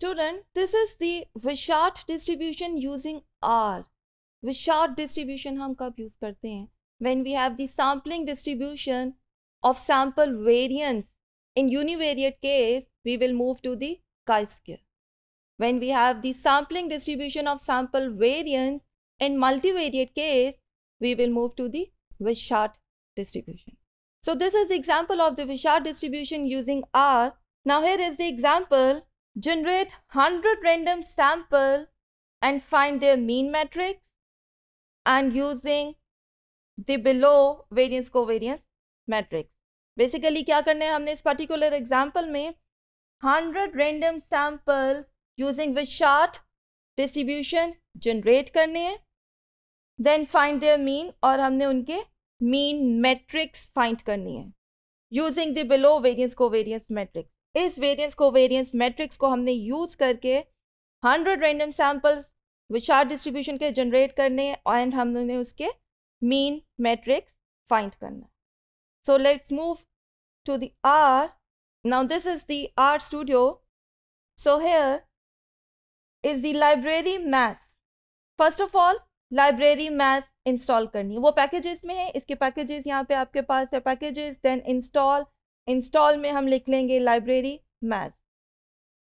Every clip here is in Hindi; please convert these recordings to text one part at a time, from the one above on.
Student, this is the Wishart distribution using R. Wishart distribution हम कब use When we have the sampling distribution of sample variance in univariate case, we will move to the chi-square. When we have the sampling distribution of sample variance in multivariate case, we will move to the Wishart distribution. So this is the example of the Wishart distribution using R. Now here is the example generate 100 random sample and find their mean matrix and using the below variance covariance matrix. Basically क्या करना है हमने इस पर्टिकुलर एग्जाम्पल में 100 random samples using Wishart distribution generate करने हैं देन फाइंड देयर मीन और हमने उनके मीन मैट्रिक्स फाइंड करनी है यूजिंग द बिलो वेरियंस को वेरियंस मैट्रिक्स इस वेरियंस को वेरियंस मैट्रिक्स को हमने यूज़ करके hundred random samples Wishart distribution के जनरेट करने एंड हमने उसके मेन मैट्रिक्स फाइंड करना so let's move to there now this is the R studio so here is the library math first of all library math install करनी है वो पैकेजेस में है इसके पैकेजेस यहाँ पे आपके पास है पैकेजेस देन इंस्टॉल इंस्टॉल में हम लिख लेंगे लाइब्रेरी मैथ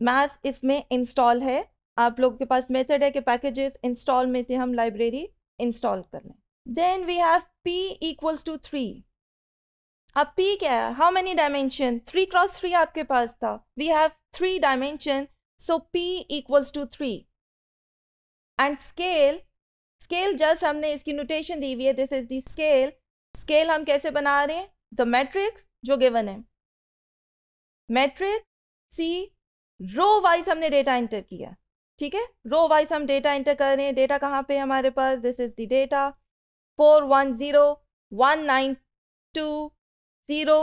मैथ इसमें इंस्टॉल है आप लोग के पास मेथड है कि पैकेजेस इंस्टॉल में से हम लाइब्रेरी इंस्टॉल कर लें then we have P equals to three अब पी क्या है how many dimension three cross three आपके पास था we have three dimension so P equals to three and scale scale just हमने इसकी नोटेशन दी हुई है this is the scale scale हम कैसे बना रहे हैं द मैट्रिक्स जो गिवन है मैट्रिक सी रो वाइज हमने डेटा एंटर किया ठीक है रो वाइज हम डेटा एंटर कर रहे हैं डेटा कहाँ पे हमारे पास this is the data four one zero one nine two zero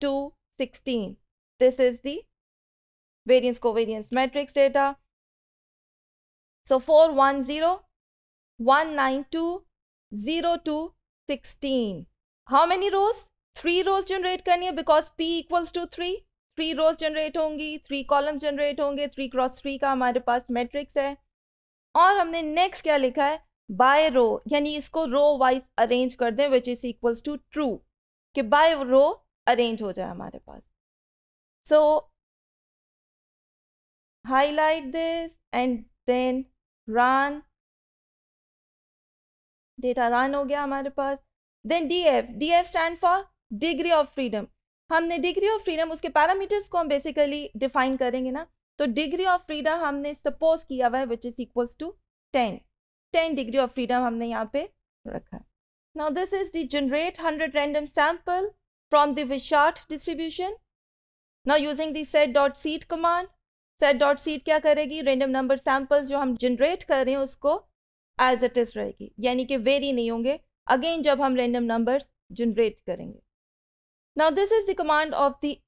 two sixteen this is the variance को variance matrix data so four one zero one nine two zero two sixteen how many rows three rows generate करनी है because P equals to three three rows generate होंगी थ्री कॉलम जनरेट होंगे थ्री क्रॉस थ्री का हमारे पास मैट्रिक्स है और हमने नेक्स्ट क्या लिखा है बाय रो यानी इसको रो वाइज अरेंज कर दें which is equals to true कि बाय रो अरेंज हो जाए हमारे पास so highlight this and then run data run हो गया हमारे पास then D F D F stand for degree of freedom हमने डिग्री ऑफ फ्रीडम उसके पैरामीटर्स को हम बेसिकली डिफाइन करेंगे ना तो डिग्री ऑफ फ्रीडम हमने सपोज किया हुआ है which is equals to ten ten degree of freedom हमने यहाँ पे रखा now this is the generate hundred random sample from the Wishart distribution now using the set dot seed command set dot seed क्या करेगी रेंडम नंबर सैम्पल्स जो हम जनरेट कर रहे हैं उसको एज इट इज रहेगी यानी कि वेरी नहीं होंगे अगेन जब हम रेंडम नंबर्स जनरेट करेंगे Now this is the command of the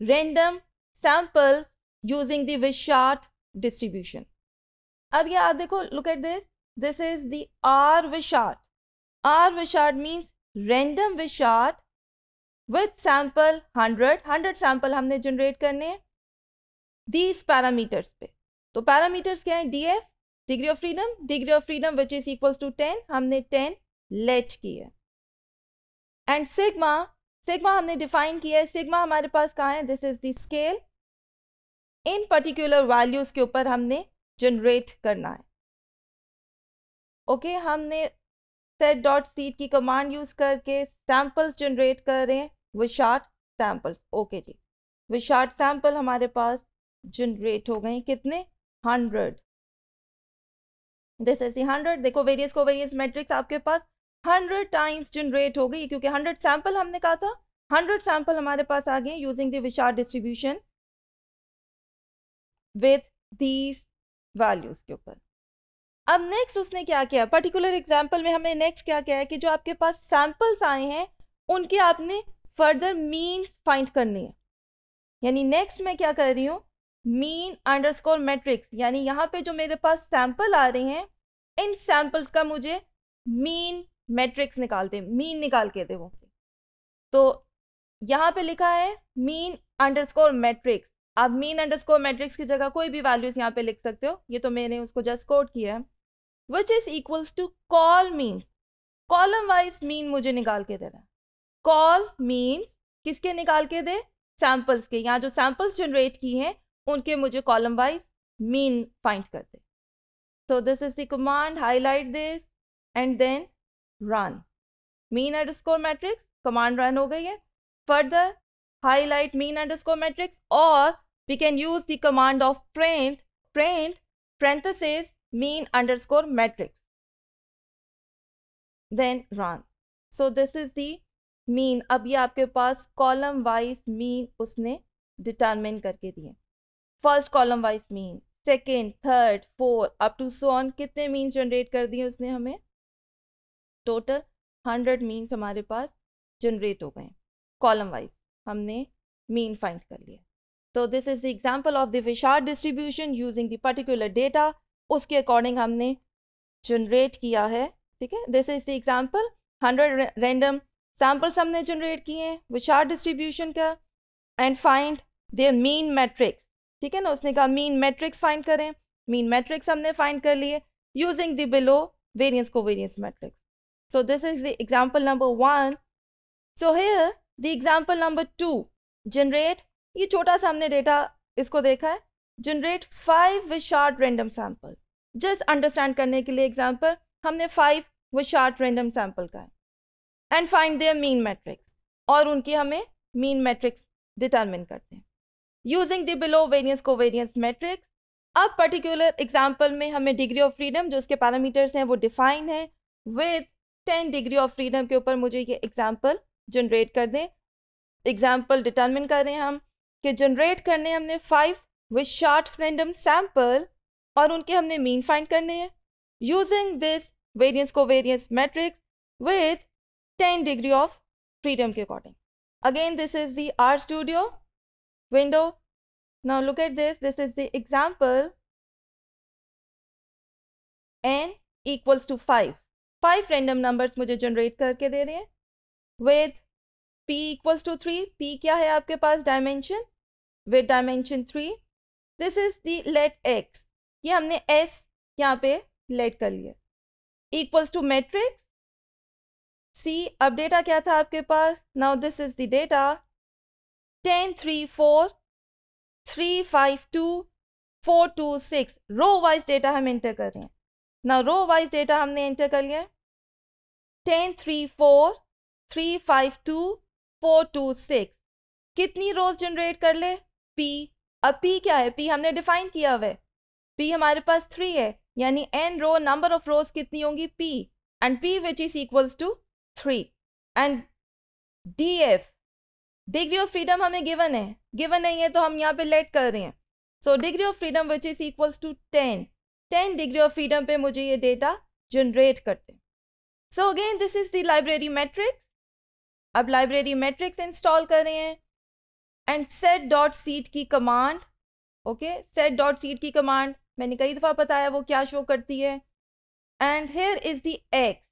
random samples using the Wishart distribution. अब ये आप देखो look at this. This is the R Wishart. R Wishart means random Wishart with sample 100. 100 sample हमने generate करने हैं these parameters पे. तो parameters क्या है D F degree of freedom degree of freedom which is equals to ten हमने टेन लेट की है एंड सिग्मा सिग्मा हमने डिफाइन किया है सिग्मा हमारे पास कहाँ है दिस इज द स्केल इन पर्टिकुलर वैल्यूज के ऊपर हमने जनरेट करना है ओके okay, हमने सेट डॉट सीट की कमांड यूज करके सैंपल्स जनरेट कर रहे हैं विशार्ट शार्ट ओके जी विशार्ट शार्ट हमारे पास जनरेट हो गए कितने हंड्रेड दिस इज हंड्रेड देखो वेरियस को वेरियस मैट्रिक्स आपके पास हंड्रेड टाइम्स जनरेट हो गई क्योंकि हंड्रेड सैम्पल हमने कहा था हंड्रेड सैम्पल हमारे पास आ गए using the Wishart distribution with these values के ऊपर अब नेक्स्ट उसने क्या किया पर्टिकुलर एग्जाम्पल में हमें नेक्स्ट क्या किया है कि जो आपके पास सैम्पल्स आए हैं उनके आपने फर्दर मीन फाइंड करनी है यानी नेक्स्ट मैं क्या कर रही हूँ मीन अंडरस्कोर मैट्रिक्स यानी यहाँ पे जो मेरे पास सैंपल आ रहे हैं इन सैंपल्स का मुझे मीन मैट्रिक्स निकालते मीन निकाल के दे वो तो यहाँ पे लिखा है मीन अंडरस्कोर मैट्रिक्स आप मीन अंडरस्कोर मैट्रिक्स की जगह कोई भी वैल्यूज यहाँ पे लिख सकते हो ये तो मैंने उसको जस्ट कोट किया है which is equals to col means column wise mean मुझे निकाल के देना कॉल मीन्स किसके निकाल के दे सैम्पल्स के यहाँ जो सैम्पल्स जनरेट की हैं उनके मुझे कॉलम वाइज मीन फाइंड कर दे so this is the command highlight this and then run mean underscore matrix command run हो गई है further highlight mean underscore matrix और we can use the command of print print parenthesis mean underscore matrix then run so this is the mean अब ये आपके पास कॉलम वाइज मीन उसने डिटरमिन करके दिए first column wise mean second third fourth up to so on कितने मीन जनरेट कर दिए उसने हमें टोटल हंड्रेड मीन्स हमारे पास जनरेट हो गए कॉलम वाइज हमने मीन फाइंड कर लिया तो this is the example of the Wishart distribution using the particular data उसके अकॉर्डिंग हमने जनरेट किया है ठीक है this is the example hundred random samples हमने जनरेट किए हैं विशार डिस्ट्रीब्यूशन का and find the mean matrix ठीक है ना उसने कहा मीन मैट्रिक्स फाइंड करें मीन मैट्रिक्स हमने फाइंड कर लिए यूजिंग द बिलो वेरियंस को variance matrix So this is the example number one. So here the example number two. Generate ये छोटा सा हमने डेटा इसको देखा है generate five with random sample just understand करने के लिए एग्जाम्पल हमने फाइव विद रेंडम सैंपल का and find their mean matrix और उनकी हमें मीन मैट्रिक्स डिटर्मिन करते हैं यूजिंग द बिलो वेरियंस को वेरियंस मैट्रिक्स अब पर्टिकुलर एग्जाम्पल में हमें डिग्री ऑफ फ्रीडम जो उसके पैरामीटर्स हैं वो डिफाइन है with ten degree of freedom के ऊपर मुझे ये एग्जाम्पल जनरेट कर दें एग्जाम्पल डिटर्मिन कर रहे हैं हम कि जनरेट करने हमने five Wishart random sample और उनके हमने मीन फाइंड करने हैं यूजिंग दिस वेरियंस को variance matrix with ten degree of freedom के according this is the R studio window now look at this this is the example N equals to five five random numbers मुझे जनरेट करके दे रहे हैं with p equals to three P क्या है आपके पास dimension with dimension three this is the let x ये हमने s यहाँ पे लेट कर लिया इक्वल्स टू मैट्रिक्स सी अब डेटा क्या था आपके पास now this is the data ten three four three five two four two six row wise data हम एंटर कर रहे हैं ना रो वाइज डेटा हमने एंटर कर लिया ten three four three five two four two six कितनी रोज जनरेट कर ले पी अब पी क्या है पी हमने डिफाइन किया हुआ है पी हमारे पास थ्री है यानी N row number of rows कितनी होंगी P and P which is equals to three and D F degree of freedom हमें गिवन है गिवन नहीं है तो हम यहाँ पे लेट कर रहे हैं so degree of freedom which is equals to ten ten degree of freedom पे मुझे ये डेटा जनरेट करते हैं so again this is the library matrix अब लाइब्रेरी मैट्रिक्स इंस्टॉल कर रहे हैं एंड सेट डॉट सीट की command okay set dot seed की कमांड मैंने कई दफ़ा बताया वो क्या शो करती है and here is the X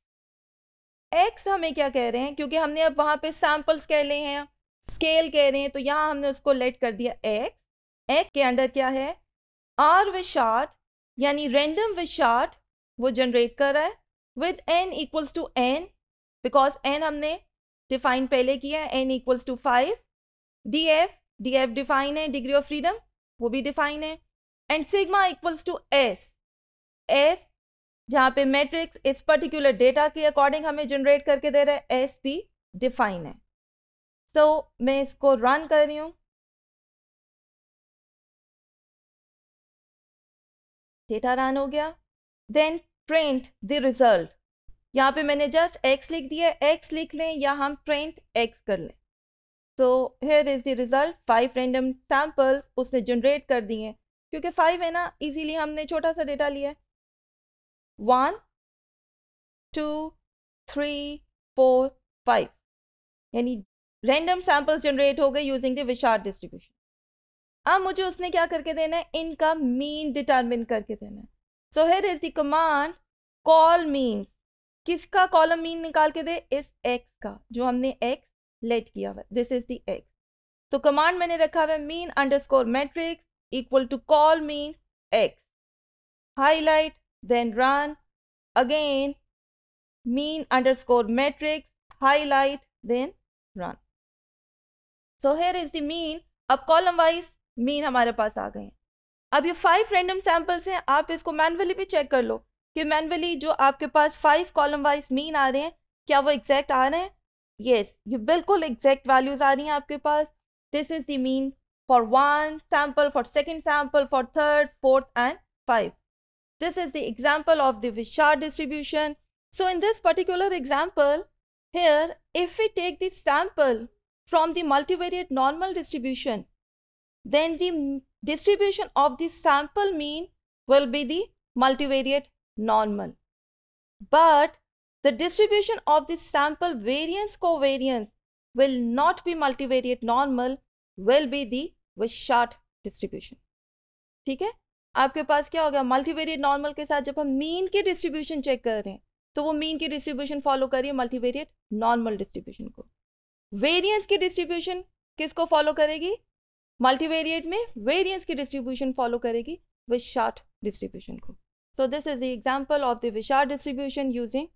X हमें क्या कह रहे हैं क्योंकि हमने अब वहाँ पे सैम्पल्स कह रहे हैं स्केल कह रहे हैं तो यहाँ हमने उसको लेट कर दिया एक्स एक्स के अंडर क्या है आर विशार्ट यानी रेंडम विशार्ट वो जनरेट कर रहा है with N equals to N because N हमने डिफाइन पहले किया है N equals to five D F D F define है डिग्री ऑफ फ्रीडम वो भी डिफाइन है and sigma equals to S S जहाँ पे मैट्रिक्स इस पर्टिकुलर डेटा के अकॉर्डिंग हमें जनरेट करके दे रहा है एस भी डिफाइन है सो so, मैं इसको रन कर रही हूँ डेटा रन हो गया देन प्रिंट द रिजल्ट यहाँ पे मैंने जस्ट एक्स लिख दिया एक्स लिख लें या हम प्रिंट एक्स कर लें तो here is the result five random samples उसने जनरेट कर दिए क्योंकि फाइव है ना इजीली हमने छोटा सा डेटा लिया है one two three four five यानी रेंडम सैम्पल्स जनरेट हो गए यूजिंग द विशार डिस्ट्रीब्यूशन अब मुझे उसने क्या करके देना है इनका मीन डिटर्मिन करके देना है so here is the command col means किसका कॉलम मीन निकाल के दे इस एक्स का जो हमने एक्स लेट किया हुआ दिस इज द एक्स तो कमांड मैंने रखा हुआ mean underscore matrix equal to col mean X highlight then run again mean underscore matrix highlight then run so here is the mean अब कॉलम वाइज मीन हमारे पास आ गए हैं अब ये फाइव रैंडम सैम्पल्स हैं आप इसको मैनुअली भी चेक कर लो कि मैनुअली जो आपके पास फाइव कॉलम वाइज मीन आ रहे हैं क्या वो एग्जैक्ट आ रहे हैं येस ये बिल्कुल एग्जैक्ट वैल्यूज आ रही हैं आपके पास this is the mean for one sample for second sample for third fourth and five this is the example of the Wishart distribution so in this particular example here if you take the sample from the multivariate normal distribution then the distribution of the sample mean will be the multivariate normal. But the distribution of the sample variance covariance will not be multivariate normal, will be the Wishart distribution. ठीक है आपके पास क्या होगा मल्टीवेरिएट नॉर्मल के साथ जब हम मीन की डिस्ट्रीब्यूशन चेक कर रहे हैं तो वो मीन की डिस्ट्रीब्यूशन फॉलो करिए मल्टीवेरिएट नॉर्मल डिस्ट्रीब्यूशन को वेरिएंस की डिस्ट्रीब्यूशन किसको फॉलो करेगी मल्टीवेरिएट में वेरिएंस की डिस्ट्रीब्यूशन फॉलो करेगी विशार्ट डिस्ट्रीब्यूशन को so this is the example of the Wishart distribution using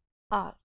are